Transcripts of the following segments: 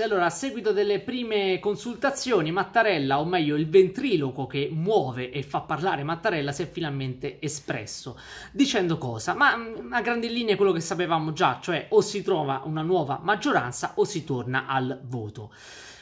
Allora, a seguito delle prime consultazioni, Mattarella, o meglio il ventriloquo che muove e fa parlare Mattarella, si è finalmente espresso, dicendo cosa? Ma mm, a grandi linee quello che sapevamo già, cioè o si trova una nuova maggioranza o si torna al voto.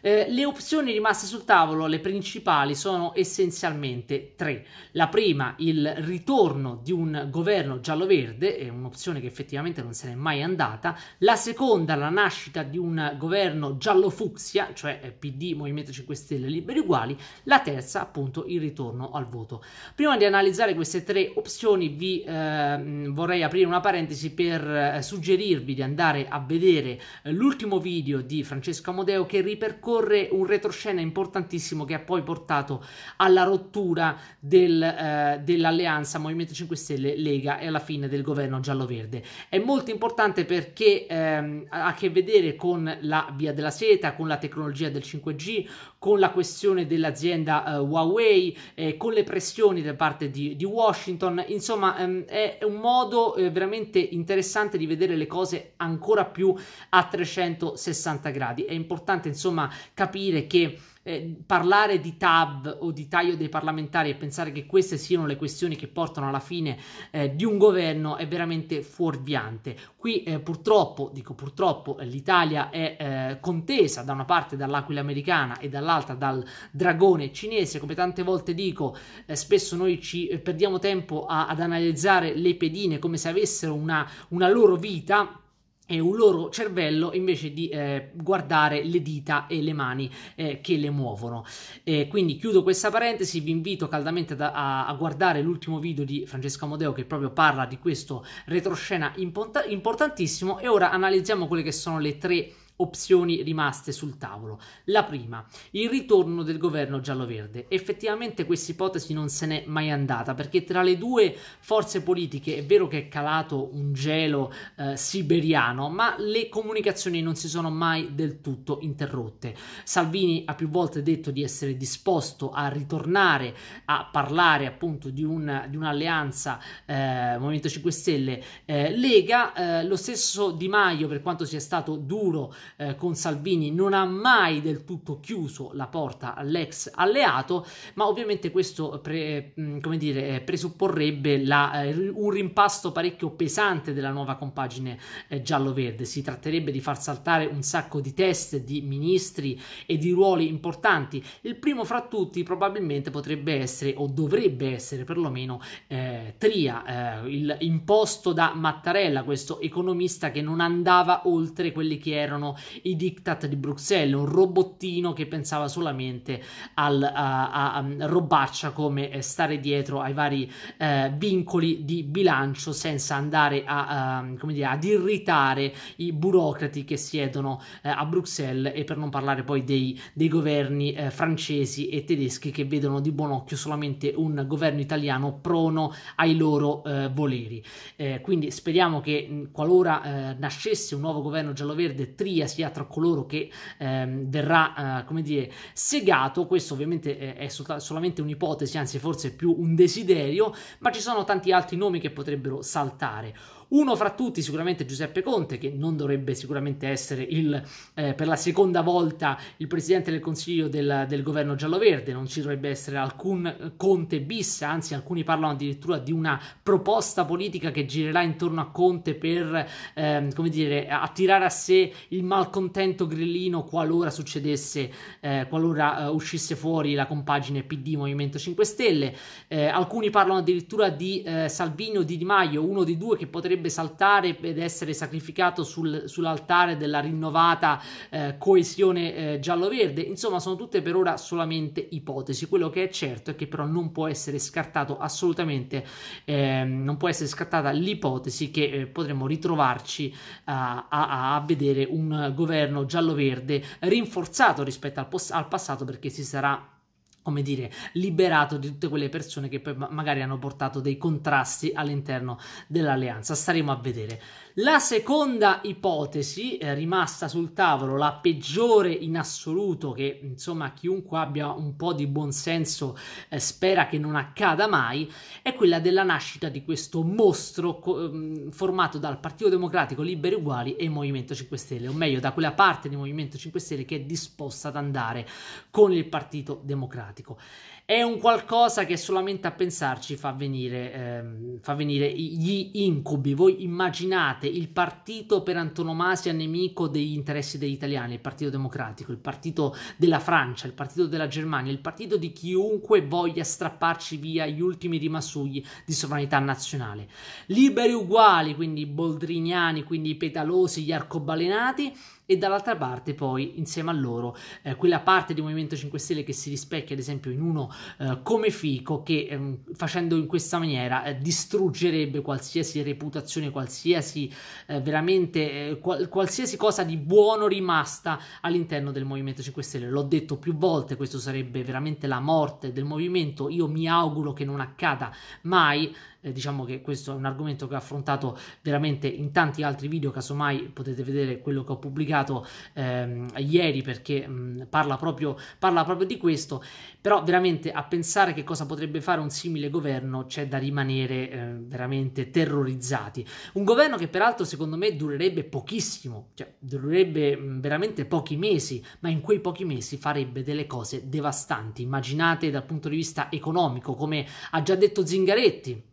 Eh, le opzioni rimaste sul tavolo, le principali, sono essenzialmente tre. La prima, il ritorno di un governo giallo-verde, è un'opzione che effettivamente non se n'è mai andata. La seconda, la nascita di un governo giallo-fucsia, cioè eh, PD, Movimento 5 Stelle, Liberi Uguali. La terza, appunto, il ritorno al voto. Prima di analizzare queste tre opzioni, vi eh, vorrei aprire una parentesi per eh, suggerirvi di andare a vedere eh, l'ultimo video di Francesco Amodeo che ripercorre occorre un retroscena importantissimo che ha poi portato alla rottura del, eh, dell'alleanza Movimento 5 Stelle Lega e alla fine del governo giallo-verde. È molto importante perché ehm, ha a che vedere con la via della seta, con la tecnologia del 5G, con la questione dell'azienda eh, Huawei, eh, con le pressioni da parte di, di Washington. Insomma, ehm, è un modo eh, veramente interessante di vedere le cose ancora più a 360 gradi. È importante, insomma, capire che eh, parlare di TAV o di taglio dei parlamentari e pensare che queste siano le questioni che portano alla fine eh, di un governo è veramente fuorviante. Qui eh, purtroppo, dico purtroppo, l'Italia è eh, contesa da una parte dall'aquila americana e dall'altra dal dragone cinese, come tante volte dico, eh, spesso noi ci eh, perdiamo tempo a, ad analizzare le pedine come se avessero una, una loro vita è un loro cervello invece di eh, guardare le dita e le mani eh, che le muovono. Eh, quindi chiudo questa parentesi, vi invito caldamente da, a, a, guardare l'ultimo video di Francesco Amodeo che proprio parla di questo retroscena import- importantissimo e ora analizziamo quelle che sono le tre opzioni rimaste sul tavolo. La prima, il ritorno del governo giallo-verde. Effettivamente questa ipotesi non se n'è mai andata perché tra le due forze politiche è vero che è calato un gelo eh, siberiano, ma le comunicazioni non si sono mai del tutto interrotte. Salvini ha più volte detto di essere disposto a ritornare a parlare appunto di, un, di un'alleanza eh, Movimento 5 Stelle eh, Lega, eh, lo stesso Di Maio per quanto sia stato duro eh, con Salvini non ha mai del tutto chiuso la porta all'ex alleato, ma ovviamente questo pre, mm, come dire, eh, presupporrebbe la, eh, un rimpasto parecchio pesante della nuova compagine eh, giallo-verde. Si tratterebbe di far saltare un sacco di test di ministri e di ruoli importanti. Il primo fra tutti probabilmente potrebbe essere o dovrebbe essere perlomeno eh, Tria, eh, il imposto da Mattarella, questo economista che non andava oltre quelli che erano i diktat di Bruxelles, un robottino che pensava solamente al, a, a, a robaccia come eh, stare dietro ai vari eh, vincoli di bilancio senza andare a, ehm, dire, ad irritare i burocrati che siedono eh, a Bruxelles e per non parlare poi dei, dei governi eh, francesi e tedeschi che vedono di buon occhio solamente un governo italiano prono ai loro eh, voleri. Eh, quindi speriamo che qualora nascesse un nuovo governo giallo-verde, Tria sia tra coloro che ehm, verrà, eh, come dire, segato. Questo ovviamente eh, è, sol- solamente un'ipotesi, anzi forse più un desiderio, ma ci sono tanti altri nomi che potrebbero saltare. Uno fra tutti sicuramente Giuseppe Conte, che non dovrebbe sicuramente essere il, eh, per la seconda volta il presidente del Consiglio del, del governo giallo-verde, non ci dovrebbe essere alcun Conte bis, anzi alcuni parlano addirittura di una proposta politica che girerà intorno a Conte per, ehm, come dire, attirare a sé il malcontento grillino qualora succedesse, eh, qualora eh, uscisse fuori la compagine PD Movimento 5 Stelle. Eh, alcuni parlano addirittura di eh, Salvini o di Di Maio, uno dei due che potrebbe dovrebbe saltare ed essere sacrificato sul, sull'altare della rinnovata eh, coesione eh, giallo-verde. Insomma, sono tutte per ora solamente ipotesi. Quello che è certo è che però non può essere scartato assolutamente, eh, non può essere scartata l'ipotesi che eh, potremmo ritrovarci eh, a, a, a, vedere un governo giallo-verde rinforzato rispetto al, al passato perché si sarà come dire, liberato di tutte quelle persone che poi magari hanno portato dei contrasti all'interno dell'alleanza. Staremo a vedere. La seconda ipotesi, eh, rimasta sul tavolo, la peggiore in assoluto, che insomma chiunque abbia un po' di buonsenso eh, spera che non accada mai, è quella della nascita di questo mostro co- mm, formato dal Partito Democratico Liberi Uguali e Movimento 5 Stelle, o meglio da quella parte del Movimento 5 Stelle che è disposta ad andare con il Partito Democratico è un qualcosa che solamente a pensarci fa venire, ehm, fa venire gli incubi. Voi immaginate il partito per antonomasia nemico degli interessi degli italiani, il Partito Democratico, il partito della Francia, il partito della Germania, il partito di chiunque voglia strapparci via gli ultimi rimasugli di sovranità nazionale. Liberi uguali, quindi i boldriniani, quindi i petalosi, gli arcobalenati e dall'altra parte poi insieme a loro eh, quella parte di Movimento 5 Stelle che si rispecchia ad esempio in uno eh, come Fico che ehm, facendo in questa maniera eh, distruggerebbe qualsiasi reputazione, qualsiasi eh, veramente eh, qual- qualsiasi cosa di buono rimasta all'interno del Movimento 5 Stelle. L'ho detto più volte, questo sarebbe veramente la morte del movimento. Io mi auguro che non accada mai eh, diciamo che questo è un argomento che ho affrontato veramente in tanti altri video, casomai potete vedere quello che ho pubblicato ehm, ieri perché mh, parla, proprio, parla proprio di questo, però veramente a pensare che cosa potrebbe fare un simile governo c'è da rimanere eh, veramente terrorizzati. Un governo che peraltro secondo me durerebbe pochissimo, cioè durerebbe mh, veramente pochi mesi, ma in quei pochi mesi farebbe delle cose devastanti, immaginate dal punto di vista economico, come ha già detto Zingaretti,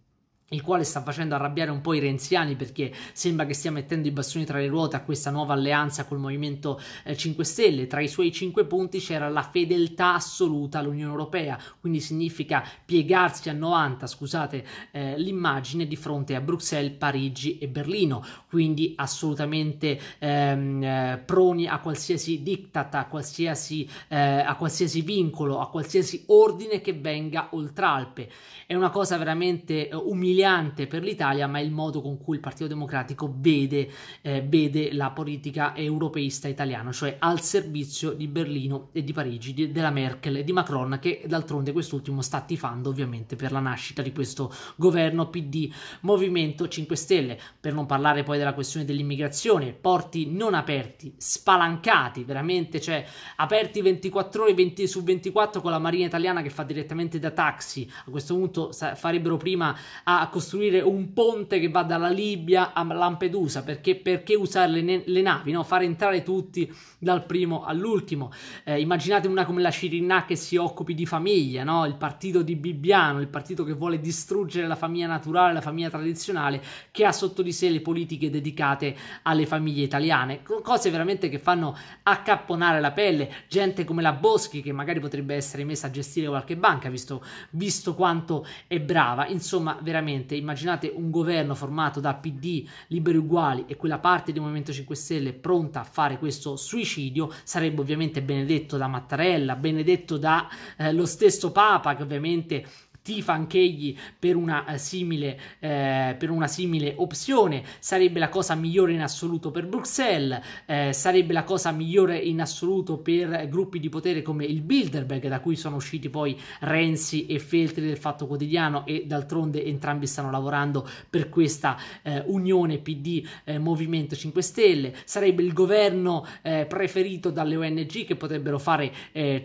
il quale sta facendo arrabbiare un po' i renziani perché sembra che stia mettendo i bastoni tra le ruote a questa nuova alleanza col Movimento 5 eh, Stelle. Tra i suoi cinque punti c'era la fedeltà assoluta all'Unione Europea, quindi significa piegarsi a 90, scusate eh, l'immagine, di fronte a Bruxelles, Parigi e Berlino, quindi assolutamente ehm, eh, proni a qualsiasi diktat, a qualsiasi, eh, a qualsiasi vincolo, a qualsiasi ordine che venga oltre Alpe. È una cosa veramente eh, umiliante umiliante per l'Italia, ma è il modo con cui il Partito Democratico vede, eh, vede la politica europeista italiana, cioè al servizio di Berlino e di Parigi, di, della Merkel e di Macron, che d'altronde quest'ultimo sta tifando ovviamente per la nascita di questo governo PD Movimento 5 Stelle, per non parlare poi della questione dell'immigrazione, porti non aperti, spalancati, veramente, cioè aperti 24 ore 20 su 24 con la Marina italiana che fa direttamente da taxi. A questo punto farebbero prima a costruire un ponte che va dalla Libia a Lampedusa, perché, perché usare le, le navi, no? fare entrare tutti dal primo all'ultimo. Eh, immaginate una come la Cirinà che si occupi di famiglia, no? il partito di Bibbiano, il partito che vuole distruggere la famiglia naturale, la famiglia tradizionale, che ha sotto di sé le politiche dedicate alle famiglie italiane, cose veramente che fanno accapponare la pelle, gente come la Boschi che magari potrebbe essere messa a gestire qualche banca, visto, visto quanto è brava, insomma veramente praticamente immaginate un governo formato da PD, Liberi Uguali e quella parte del Movimento 5 Stelle pronta a fare questo suicidio, sarebbe ovviamente benedetto da Mattarella, benedetto dallo eh, stesso Papa che ovviamente tifa anch'egli per una eh, simile, eh, per una simile opzione. Sarebbe la cosa migliore in assoluto per Bruxelles, eh, sarebbe la cosa migliore in assoluto per gruppi di potere come il Bilderberg, da cui sono usciti poi Renzi e Feltri del Fatto Quotidiano e d'altronde entrambi stanno lavorando per questa eh, unione PD eh, Movimento 5 Stelle. Sarebbe il governo eh, preferito dalle ONG che potrebbero fare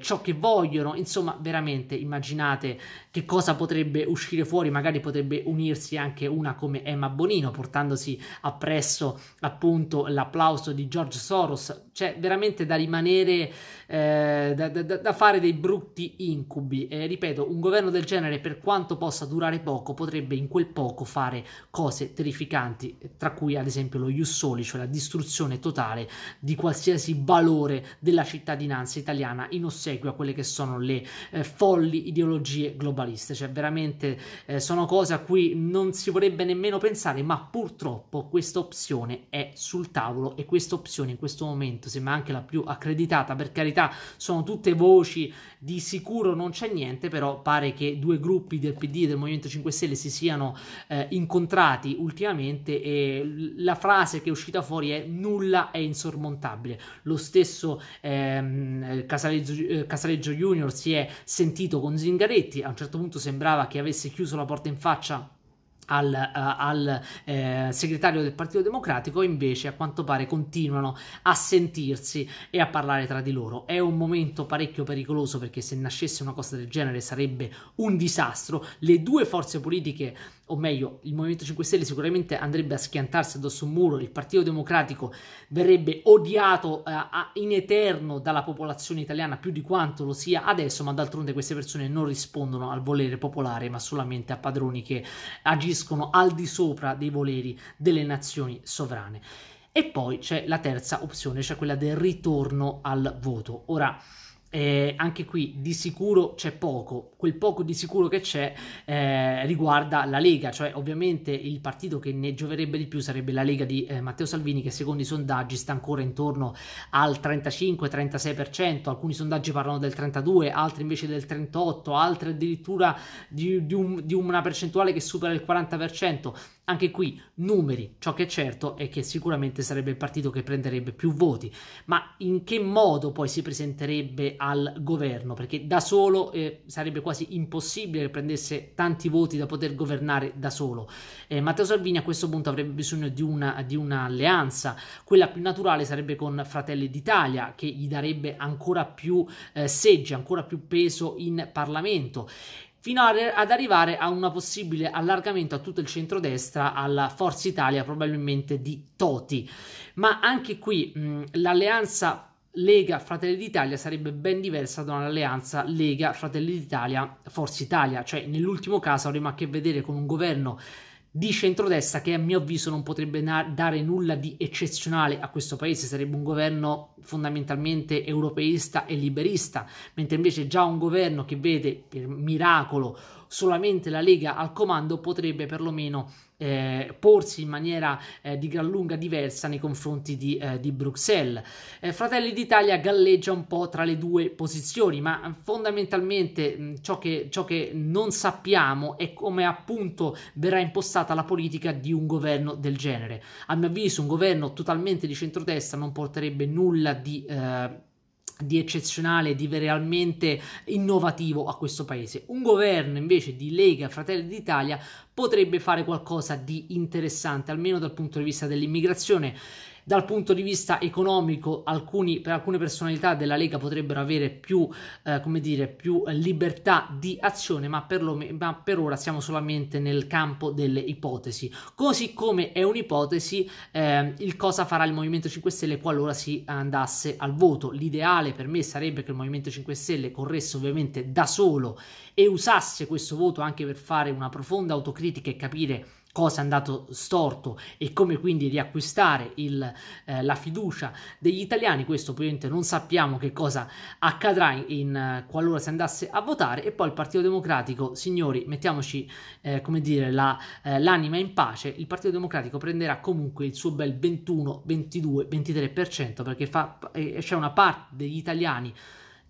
ciò che vogliono. Insomma, veramente immaginate che cosa cosa potrebbe uscire fuori, magari potrebbe unirsi anche una come Emma Bonino, portandosi appresso appunto l'applauso di George Soros cioè veramente da rimanere, eh, da, da, da, fare dei brutti incubi. Eh, ripeto, un governo del genere, per quanto possa durare poco, potrebbe in quel poco fare cose terrificanti, tra cui ad esempio lo Jussoli, cioè la distruzione totale di qualsiasi valore della cittadinanza italiana in ossequio a quelle che sono le eh, folli ideologie globaliste. Cioè veramente eh, sono cose a cui non si vorrebbe nemmeno pensare, ma purtroppo questa opzione è sul tavolo e questa opzione in questo momento sembra anche la più accreditata, per carità sono tutte voci, di sicuro non c'è niente, però pare che due gruppi del PD e del Movimento 5 Stelle si siano eh, incontrati ultimamente e la frase che è uscita fuori è nulla è insormontabile. Lo stesso ehm, Casaleggio, eh, Casaleggio Junior si è sentito con Zingaretti, a un certo punto sembrava che avesse chiuso la porta in faccia al, uh, al eh, segretario del Partito Democratico, invece a quanto pare continuano a sentirsi e a parlare tra di loro. È un momento parecchio pericoloso perché se nascesse una cosa del genere sarebbe un disastro. Le due forze politiche o meglio, il Movimento 5 Stelle sicuramente andrebbe a schiantarsi addosso un muro, il Partito Democratico verrebbe odiato eh, in eterno dalla popolazione italiana più di quanto lo sia adesso, ma d'altronde queste persone non rispondono al volere popolare, ma solamente a padroni che agiscono al di sopra dei voleri delle nazioni sovrane. E poi c'è la terza opzione, cioè quella del ritorno al voto. Ora, eh, anche qui di sicuro c'è poco, quel poco di sicuro che c'è eh, riguarda la Lega, cioè ovviamente il partito che ne gioverebbe di più sarebbe la Lega di eh, Matteo Salvini che secondo i sondaggi sta ancora intorno al 35-36%, alcuni sondaggi parlano del 32, altri invece del 38, altri addirittura di, di, un, di una percentuale che supera il 40%. Anche qui numeri, ciò che è certo è che sicuramente sarebbe il partito che prenderebbe più voti, ma in che modo poi si presenterebbe al governo, perché da solo eh, sarebbe quasi impossibile che prendesse tanti voti da poter governare da solo. Eh, Matteo Salvini a questo punto avrebbe bisogno di, una, di un'alleanza, quella più naturale sarebbe con Fratelli d'Italia, che gli darebbe ancora più eh, seggi, ancora più peso in Parlamento fino ad arrivare a un possibile allargamento a tutto il centrodestra alla Forza Italia probabilmente di Toti. Ma anche qui mh, l'alleanza Lega Fratelli d'Italia sarebbe ben diversa da un'alleanza Lega Fratelli d'Italia Forza Italia, cioè nell'ultimo caso avremo a che vedere con un governo di centrodestra che a mio avviso non potrebbe dare nulla di eccezionale a questo paese, sarebbe un governo fondamentalmente europeista e liberista, mentre invece già un governo che vede per miracolo solamente la Lega al comando potrebbe perlomeno eh, porsi in maniera eh, di gran lunga diversa nei confronti di, eh, di Bruxelles. Eh, Fratelli d'Italia galleggia un po' tra le due posizioni, ma fondamentalmente mh, mm, ciò, che, ciò che non sappiamo è come appunto verrà impostata la politica di un governo del genere. A mio avviso un governo totalmente di centrodestra non porterebbe nulla di eh, di eccezionale, di realmente innovativo a questo paese. Un governo invece di Lega Fratelli d'Italia potrebbe fare qualcosa di interessante, almeno dal punto di vista dell'immigrazione. Dal punto di vista economico, alcuni, per alcune personalità della Lega potrebbero avere più, eh, come dire, più libertà di azione, ma per, lo, ma per, ora siamo solamente nel campo delle ipotesi. Così come è un'ipotesi eh, il cosa farà il Movimento 5 Stelle qualora si andasse al voto. L'ideale per me sarebbe che il Movimento 5 Stelle corresse ovviamente da solo e usasse questo voto anche per fare una profonda autocritica e capire cosa è andato storto e come quindi riacquistare il, eh, la fiducia degli italiani. Questo ovviamente non sappiamo che cosa accadrà in, in, eh, qualora si andasse a votare e poi il Partito Democratico, signori, mettiamoci eh, come dire la, eh, l'anima in pace, il Partito Democratico prenderà comunque il suo bel 21, 22, 23% perché fa, c'è una parte degli italiani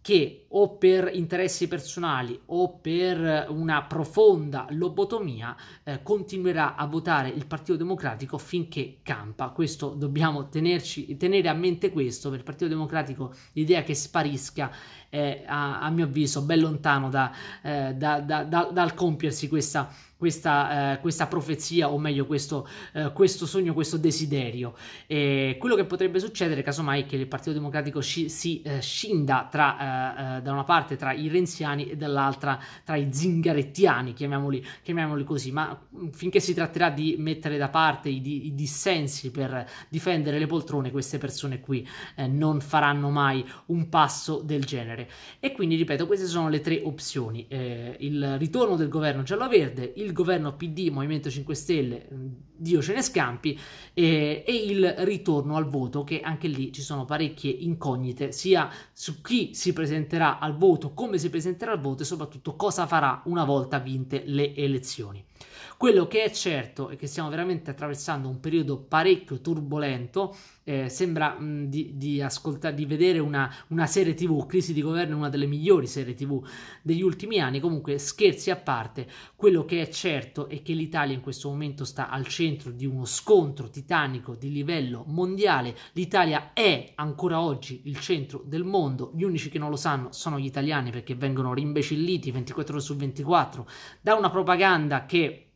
che o per interessi personali o per una profonda lobotomia eh, continuerà a votare il Partito Democratico finché campa. Questo dobbiamo tenerci, tenere a mente questo, per il Partito Democratico l'idea che sparisca è a, a mio avviso ben lontano da, eh, da, da, dal compiersi questa, questa, eh, questa, profezia o meglio questo, eh, questo sogno, questo desiderio. E quello che potrebbe succedere casomai è che il Partito Democratico sci, si eh, scinda tra, eh, eh, da una parte tra i renziani e dall'altra tra i zingarettiani, chiamiamoli, chiamiamoli così, ma mm, finché si tratterà di mettere da parte i, di, i dissensi per difendere le poltrone, queste persone qui non faranno mai un passo del genere ottobre. E quindi, ripeto, queste sono le tre opzioni. Eh, il ritorno del governo giallo-verde, il governo PD, Movimento 5 Stelle, mm, Dio ce ne scampi, eh, e il ritorno al voto, che anche lì ci sono parecchie incognite, sia su chi si presenterà al voto, come si presenterà al voto e soprattutto cosa farà una volta vinte le elezioni. Quello che è certo è che stiamo veramente attraversando un periodo parecchio turbolento. Eh, sembra mh, di, di, ascoltare, di vedere una, una serie TV, Crisi di governo, una delle migliori serie TV degli ultimi anni. Comunque, scherzi a parte, quello che è certo è che l'Italia in questo momento sta al centro di uno scontro titanico di livello mondiale. L'Italia è ancora oggi il centro del mondo. Gli unici che non lo sanno sono gli italiani perché vengono rimbecilliti 24 ore su 24 da una propaganda che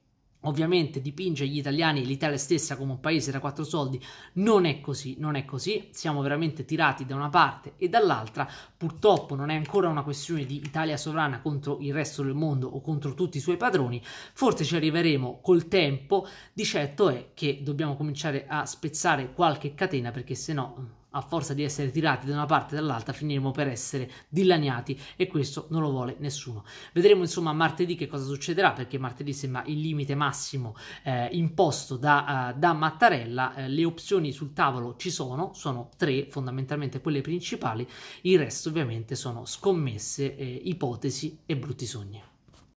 Ovviamente dipinge gli italiani, e l'Italia stessa come un paese da quattro soldi, non è così, non è così, siamo veramente tirati da una parte e dall'altra, purtroppo non è ancora una questione di Italia sovrana contro il resto del mondo o contro tutti i suoi padroni, forse ci arriveremo col tempo, di certo è che dobbiamo cominciare a spezzare qualche catena perché sennò a forza di essere tirati da una parte e dall'altra finiremo per essere dilaniati e questo non lo vuole nessuno. Vedremo insomma martedì che cosa succederà perché martedì sembra il limite massimo eh, imposto da, uh, da Mattarella, eh, le opzioni sul tavolo ci sono, sono tre fondamentalmente quelle principali, il resto ovviamente sono scommesse, eh, ipotesi e brutti sogni.